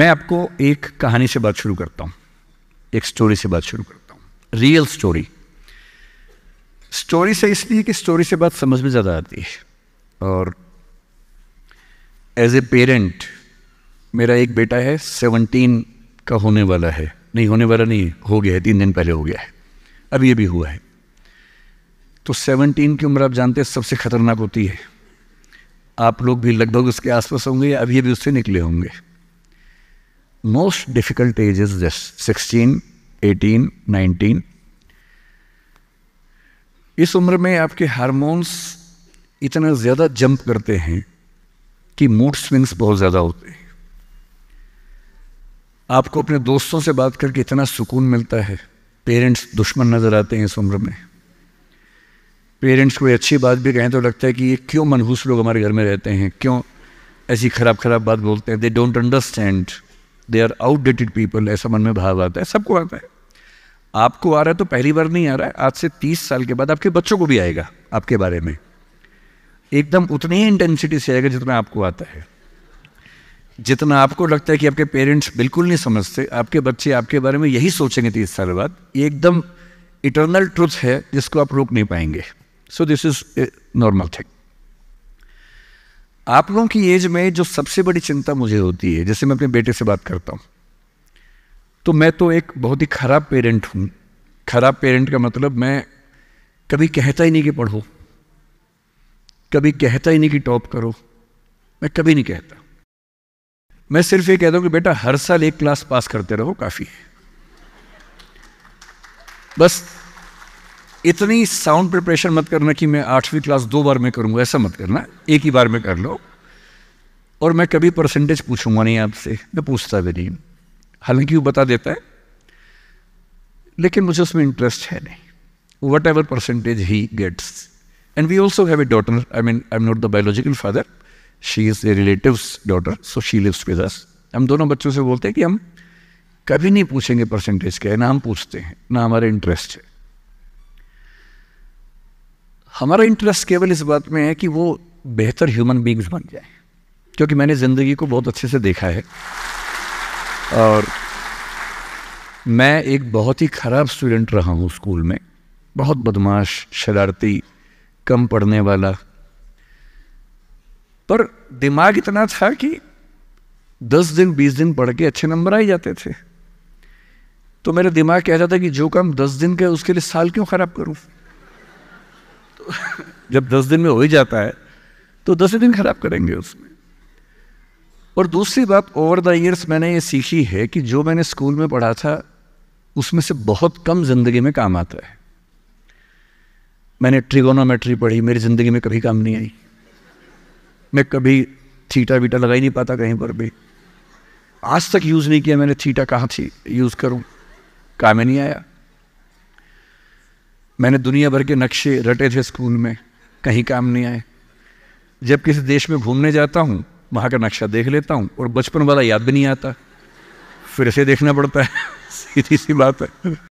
मैं आपको एक कहानी से बात शुरू करता हूँ एक स्टोरी से बात शुरू करता हूँ रियल स्टोरी स्टोरी से इसलिए कि स्टोरी से बात समझ में ज़्यादा आती है और एज ए पेरेंट मेरा एक बेटा है सेवनटीन का होने वाला है नहीं होने वाला नहीं हो गया है तीन दिन पहले हो गया है अब ये भी हुआ है तो सेवनटीन की उम्र आप जानते हैं सबसे ख़तरनाक होती है आप लोग भी लगभग उसके आसपास होंगे या अभी भी उससे निकले होंगे most difficult age is this 16, 18, 19. इस उम्र में आपके हार्मोन्स इतना ज़्यादा जंप करते हैं कि मूड स्विंग्स बहुत ज़्यादा होते हैं आपको अपने दोस्तों से बात करके इतना सुकून मिलता है पेरेंट्स दुश्मन नज़र आते हैं इस उम्र में पेरेंट्स कोई अच्छी बात भी कहें तो लगता है कि ये क्यों मनहूस लोग हमारे घर में रहते हैं क्यों ऐसी ख़राब ख़राब बात बोलते हैं they don't understand they are outdated people ऐसा मन में भाव आता है सबको आता है आपको आ रहा है तो पहली बार नहीं आ रहा है आज से तीस साल के बाद आपके बच्चों को भी आएगा आपके बारे में एकदम उतनी ही इंटेंसिटी से आएगा जितना आपको आता है जितना आपको लगता है कि आपके पेरेंट्स बिल्कुल नहीं समझते आपके बच्चे आपके बारे में यही सोचेंगे तीस साल बाद ये एकदम इटर्नल ट्रुथ है जिसको आप रोक नहीं पाएंगे so this is a normal thing आप लोगों की एज में जो सबसे बड़ी चिंता मुझे होती है जैसे मैं अपने बेटे से बात करता हूँ तो मैं तो एक बहुत ही ख़राब पेरेंट हूँ ख़राब पेरेंट का मतलब मैं कभी कहता ही नहीं कि पढ़ो कभी कहता ही नहीं कि टॉप करो मैं कभी नहीं कहता मैं सिर्फ ये कहता हूँ कि बेटा हर साल एक क्लास पास करते रहो काफ़ी है बस इतनी साउंड प्रिपरेशन मत करना कि मैं आठवीं क्लास दो बार में करूँगा ऐसा मत करना एक ही बार में कर लो और मैं कभी परसेंटेज पूछूंगा नहीं आपसे मैं पूछता भी नहीं हालांकि वो बता देता है लेकिन मुझे उसमें इंटरेस्ट है नहीं whatever percentage he gets and we also have a daughter I mean I am not the biological father she is a relative daughter so she lives with us हम दोनों बच्चों से बोलते हैं कि हम कभी नहीं पूछेंगे परसेंटेज क्या है ना हम पूछते हैं ना हमारे इंटरेस्ट है हमारा इंटरेस्ट केवल इस बात में है कि वो बेहतर ह्यूमन बींग्स बन जाए क्योंकि मैंने ज़िंदगी को बहुत अच्छे से देखा है और मैं एक बहुत ही ख़राब स्टूडेंट रहा हूँ स्कूल में बहुत बदमाश शरारती कम पढ़ने वाला पर दिमाग इतना था कि दस दिन बीस दिन पढ़ के अच्छे नंबर आ जाते थे तो मेरा दिमाग कहता था कि जो काम दस दिन का उसके लिए साल क्यों ख़राब करूँ जब दस दिन में हो ही जाता है तो दस दिन खराब करेंगे उसमें और दूसरी बात ओवर द ईयर्स मैंने ये सीखी है कि जो मैंने स्कूल में पढ़ा था उसमें से बहुत कम ज़िंदगी में काम आता है मैंने ट्रिगोनोमेट्री पढ़ी मेरी ज़िंदगी में कभी काम नहीं आई मैं कभी थीटा वीटा लगा ही नहीं पाता कहीं पर भी आज तक यूज़ नहीं किया मैंने थीटा कहाँ थी यूज़ करूँ काम ही नहीं आया मैंने दुनिया भर के नक्शे रटे थे स्कूल में कहीं काम नहीं आए जब किसी देश में घूमने जाता हूँ वहाँ का नक्शा देख लेता हूँ और बचपन वाला याद भी नहीं आता फिर से देखना पड़ता है सीधी सी बात है